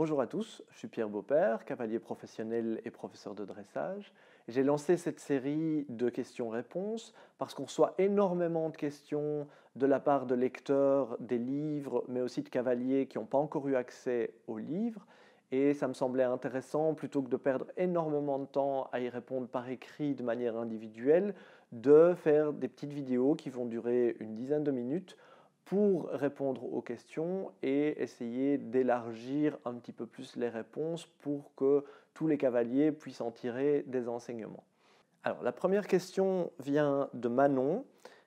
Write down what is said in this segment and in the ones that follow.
Bonjour à tous, je suis Pierre Beaupère, cavalier professionnel et professeur de dressage. J'ai lancé cette série de questions-réponses parce qu'on reçoit énormément de questions de la part de lecteurs des livres, mais aussi de cavaliers qui n'ont pas encore eu accès aux livres. Et ça me semblait intéressant, plutôt que de perdre énormément de temps à y répondre par écrit de manière individuelle, de faire des petites vidéos qui vont durer une dizaine de minutes pour répondre aux questions et essayer d'élargir un petit peu plus les réponses pour que tous les cavaliers puissent en tirer des enseignements. Alors la première question vient de Manon,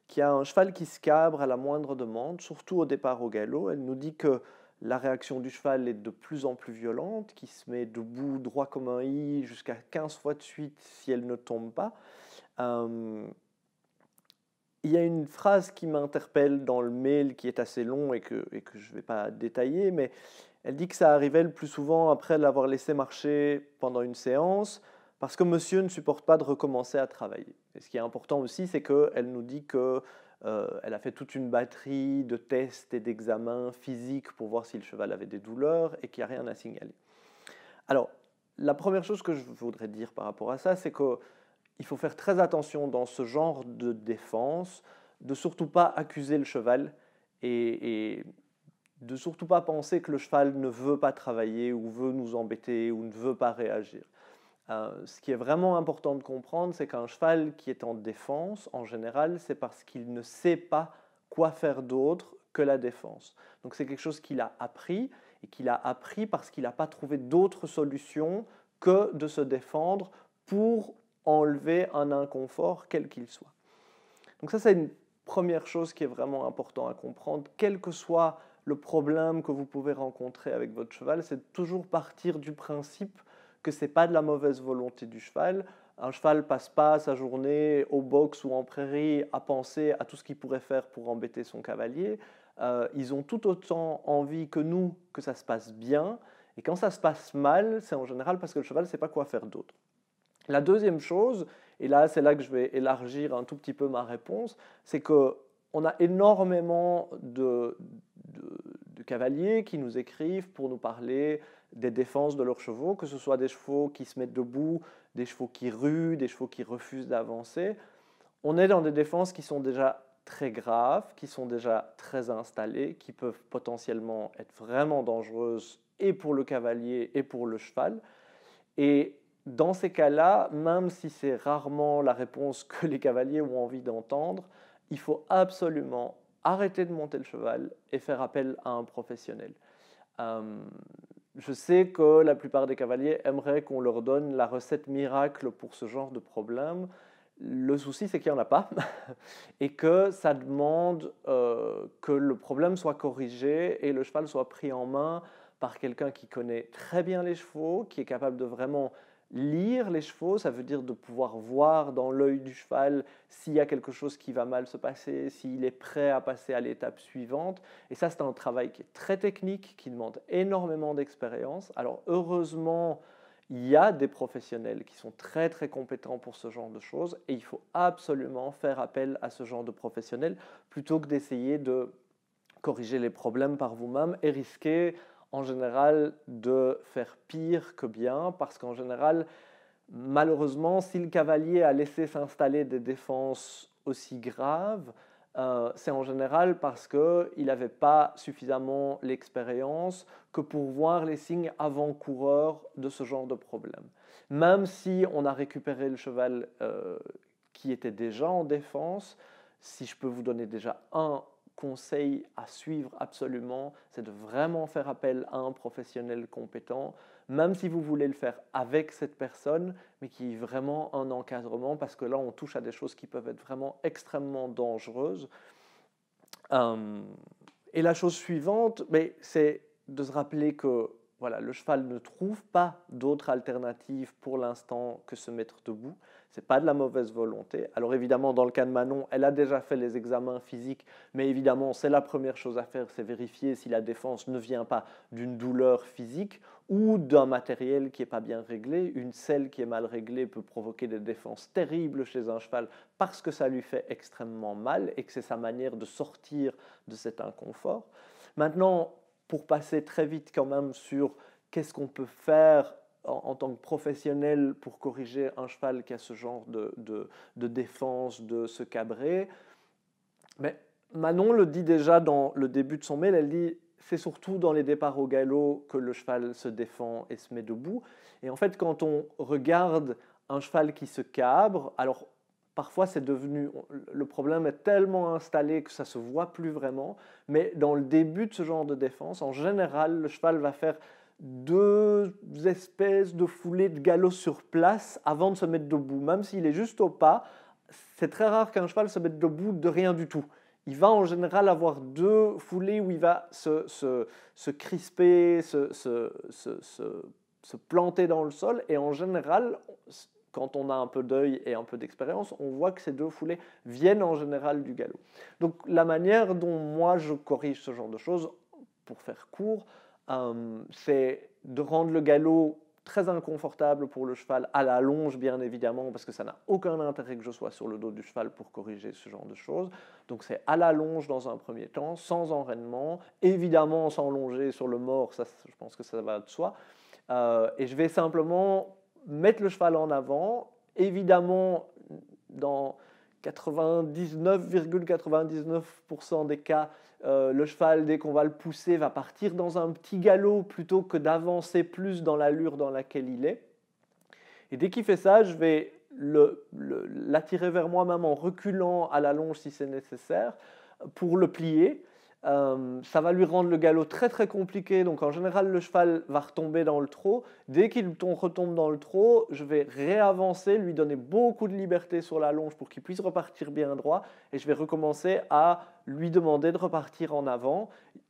qui a un cheval qui se cabre à la moindre demande, surtout au départ au galop. Elle nous dit que la réaction du cheval est de plus en plus violente, qui se met debout droit comme un i jusqu'à 15 fois de suite si elle ne tombe pas. Euh, il y a une phrase qui m'interpelle dans le mail qui est assez long et que, et que je ne vais pas détailler, mais elle dit que ça arrivait le plus souvent après l'avoir laissé marcher pendant une séance parce que monsieur ne supporte pas de recommencer à travailler. Et ce qui est important aussi, c'est qu'elle nous dit que euh, elle a fait toute une batterie de tests et d'examens physiques pour voir si le cheval avait des douleurs et qu'il n'y a rien à signaler. Alors, la première chose que je voudrais dire par rapport à ça, c'est que il faut faire très attention dans ce genre de défense, de surtout pas accuser le cheval et, de surtout pas penser que le cheval ne veut pas travailler ou veut nous embêter ou ne veut pas réagir. Euh, ce qui est vraiment important de comprendre, c'est qu'un cheval qui est en défense, en général, c'est parce qu'il ne sait pas quoi faire d'autre que la défense. Donc c'est quelque chose qu'il a appris et qu'il a appris parce qu'il n'a pas trouvé d'autre solution que de se défendre pour enlever un inconfort, quel qu'il soit. Donc ça, c'est une première chose qui est vraiment importante à comprendre, quel que soit le problème que vous pouvez rencontrer avec votre cheval, c'est toujours partir du principe que ce n'est pas de la mauvaise volonté du cheval. Un cheval passe pas sa journée au box ou en prairie à penser à tout ce qu'il pourrait faire pour embêter son cavalier. Euh, ils ont tout autant envie que nous que ça se passe bien. Et quand ça se passe mal, c'est en général parce que le cheval ne sait pas quoi faire d'autre. La deuxième chose, et là c'est là que je vais élargir un tout petit peu ma réponse, c'est que on a énormément de, cavaliers qui nous écrivent pour nous parler des défenses de leurs chevaux, que ce soit des chevaux qui se mettent debout, des chevaux qui ruent, des chevaux qui refusent d'avancer. On est dans des défenses qui sont déjà très graves, qui sont déjà très installées, qui peuvent potentiellement être vraiment dangereuses et pour le cavalier et pour le cheval. Et dans ces cas-là, même si c'est rarement la réponse que les cavaliers ont envie d'entendre, il faut absolument arrêter de monter le cheval et faire appel à un professionnel. Euh, je sais que la plupart des cavaliers aimeraient qu'on leur donne la recette miracle pour ce genre de problème. Le souci, c'est qu'il n'y en a pas et que ça demande euh, que le problème soit corrigé et le cheval soit pris en main par quelqu'un qui connaît très bien les chevaux, qui est capable de vraiment lire les chevaux, ça veut dire de pouvoir voir dans l'œil du cheval s'il y a quelque chose qui va mal se passer, s'il est prêt à passer à l'étape suivante. Et ça, c'est un travail qui est très technique, qui demande énormément d'expérience. Alors heureusement, il y a des professionnels qui sont très très compétents pour ce genre de choses et il faut absolument faire appel à ce genre de professionnels plutôt que d'essayer de corriger les problèmes par vous-même et risquer en général de faire pire que bien, parce qu'en général, malheureusement, si le cavalier a laissé s'installer des défenses aussi graves, euh, c'est en général parce qu'il n'avait pas suffisamment l'expérience que pour voir les signes avant-coureurs de ce genre de problème. Même si on a récupéré le cheval euh, qui était déjà en défense, si je peux vous donner déjà un conseil à suivre absolument, c'est de vraiment faire appel à un professionnel compétent, même si vous voulez le faire avec cette personne, mais qui est vraiment un encadrement, parce que là, on touche à des choses qui peuvent être vraiment extrêmement dangereuses. Hum, et la chose suivante, c'est de se rappeler que le cheval ne trouve pas d'autre alternative pour l'instant que se mettre debout. Ce n'est pas de la mauvaise volonté. Alors évidemment, dans le cas de Manon, elle a déjà fait les examens physiques, mais évidemment, c'est la première chose à faire, c'est vérifier si la défense ne vient pas d'une douleur physique ou d'un matériel qui n'est pas bien réglé. Une selle qui est mal réglée peut provoquer des défenses terribles chez un cheval parce que ça lui fait extrêmement mal et que c'est sa manière de sortir de cet inconfort. Maintenant, pour passer très vite quand même sur qu'est-ce qu'on peut faire en, tant que professionnel pour corriger un cheval qui a ce genre de, défense, de se cabrer. Mais Manon le dit déjà dans le début de son mail, elle dit c'est surtout dans les départs au galop que le cheval se défend et se met debout. Et en fait, quand on regarde un cheval qui se cabre, alors Parfois, c'est devenu, le problème est tellement installé que ça se voit plus vraiment. Mais dans le début de ce genre de défense, en général, le cheval va faire deux espèces de foulées de galop sur place avant de se mettre debout. Même s'il est juste au pas, c'est très rare qu'un cheval se mette debout de rien du tout. Il va en général avoir deux foulées où il va se, crisper, se, se, planter dans le sol. Et en général, quand on a un peu d'œil et un peu d'expérience, on voit que ces deux foulées viennent en général du galop. Donc la manière dont moi je corrige ce genre de choses, pour faire court, euh, c'est de rendre le galop très inconfortable pour le cheval à la longe bien évidemment parce que ça n'a aucun intérêt que je sois sur le dos du cheval pour corriger ce genre de choses donc c'est à la longe dans un premier temps sans enraînement évidemment sans longer sur le mort ça je pense que ça va de soi euh, et je vais simplement mettre le cheval en avant. Évidemment, dans 99,99% des cas, euh, le cheval, dès qu'on va le pousser, va partir dans un petit galop plutôt que d'avancer plus dans l'allure dans laquelle il est. Et dès qu'il fait ça, je vais l'attirer vers moi même en reculant à la longe si c'est nécessaire pour le plier. Euh, ça va lui rendre le galop très très compliqué. Donc en général, le cheval va retomber dans le trot. Dès qu'il retombe dans le trot, je vais réavancer, lui donner beaucoup de liberté sur la longe pour qu'il puisse repartir bien droit. Et je vais recommencer à lui demander de repartir en avant.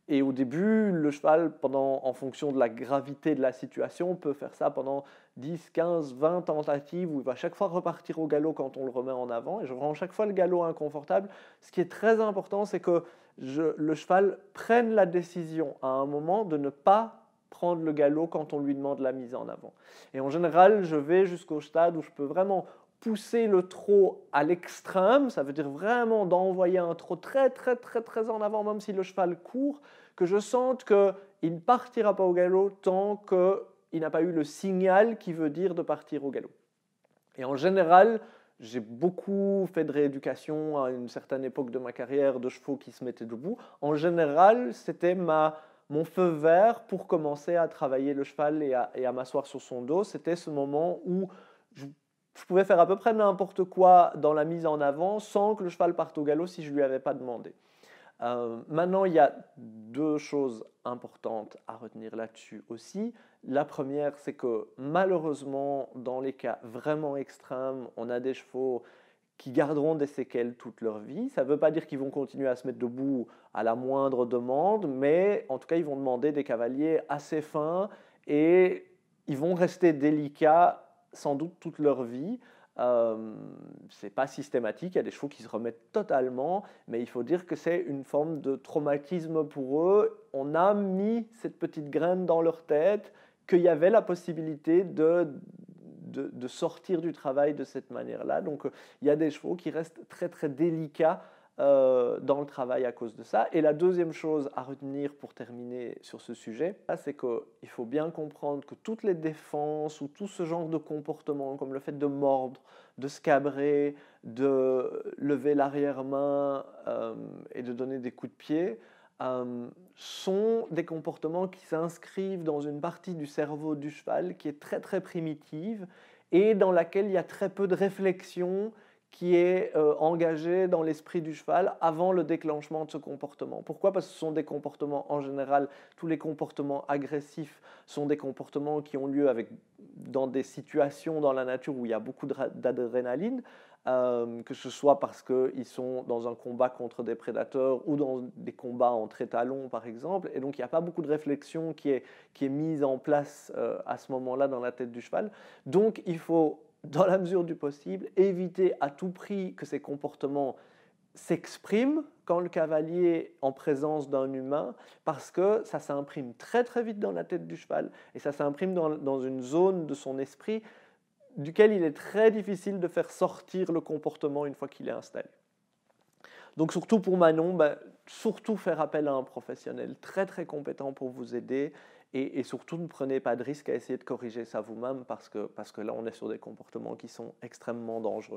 Et au début, le cheval, pendant, en fonction de la gravité de la situation, peut faire ça pendant 10, 15, 20 tentatives où il va chaque fois repartir au galop quand on le remet en avant. Et je rends chaque fois le galop inconfortable. Ce qui est très important, c'est que le cheval prenne la décision à un moment de ne pas prendre le galop quand on lui demande la mise en avant. Et en général, je vais jusqu'au stade où je peux vraiment pousser le trot à l'extrême, ça veut dire vraiment d'envoyer un trot très très très très en avant, même si le cheval court, que je sente qu'il ne partira pas au galop tant qu'il n'a pas eu le signal qui veut dire de partir au galop. Et en général, j'ai beaucoup fait de rééducation à une certaine époque de ma carrière de chevaux qui se mettaient debout. En général, c'était mon feu vert pour commencer à travailler le cheval et à, m'asseoir sur son dos. C'était ce moment où je, je, pouvais faire à peu près n'importe quoi dans la mise en avant sans que le cheval parte au galop si je ne lui avais pas demandé. Euh, maintenant, il y a deux choses importantes à retenir là-dessus aussi. La première, c'est que malheureusement, dans les cas vraiment extrêmes, on a des chevaux qui garderont des séquelles toute leur vie. Ça ne veut pas dire qu'ils vont continuer à se mettre debout à la moindre demande, mais en tout cas, ils vont demander des cavaliers assez fins et ils vont rester délicats sans doute toute leur vie. Euh, c'est pas systématique, il y a des chevaux qui se remettent totalement, mais il faut dire que c'est une forme de traumatisme pour eux. On a mis cette petite graine dans leur tête qu'il y avait la possibilité de, de, de, sortir du travail de cette manière-là. Donc euh, il y a des chevaux qui restent très très délicats euh, dans le travail à cause de ça. Et la deuxième chose à retenir pour terminer sur ce sujet, c'est qu'il faut bien comprendre que toutes les défenses ou tout ce genre de comportements, comme le fait de mordre, de cabrer, de lever l'arrière-main euh, et de donner des coups de pied, euh, sont des comportements qui s'inscrivent dans une partie du cerveau du cheval qui est très très primitive et dans laquelle il y a très peu de réflexion qui est euh, engagé dans l'esprit du cheval avant le déclenchement de ce comportement. Pourquoi Parce que ce sont des comportements en général, tous les comportements agressifs sont des comportements qui ont lieu avec, dans des situations dans la nature où il y a beaucoup d'adrénaline, euh, que ce soit parce qu'ils sont dans un combat contre des prédateurs ou dans des combats entre étalons par exemple, et donc il n'y a pas beaucoup de réflexion qui est, qui est mise en place euh, à ce moment-là dans la tête du cheval. Donc il faut dans la mesure du possible, éviter à tout prix que ces comportements s'expriment quand le cavalier est en présence d'un humain, parce que ça s'imprime très très vite dans la tête du cheval, et ça s'imprime dans, une zone de son esprit duquel il est très difficile de faire sortir le comportement une fois qu'il est installé. Donc surtout pour Manon, bah, surtout faire appel à un professionnel très très compétent pour vous aider et, surtout, ne prenez pas de risque à essayer de corriger ça vous-même parce que, parce que là, on est sur des comportements qui sont extrêmement dangereux.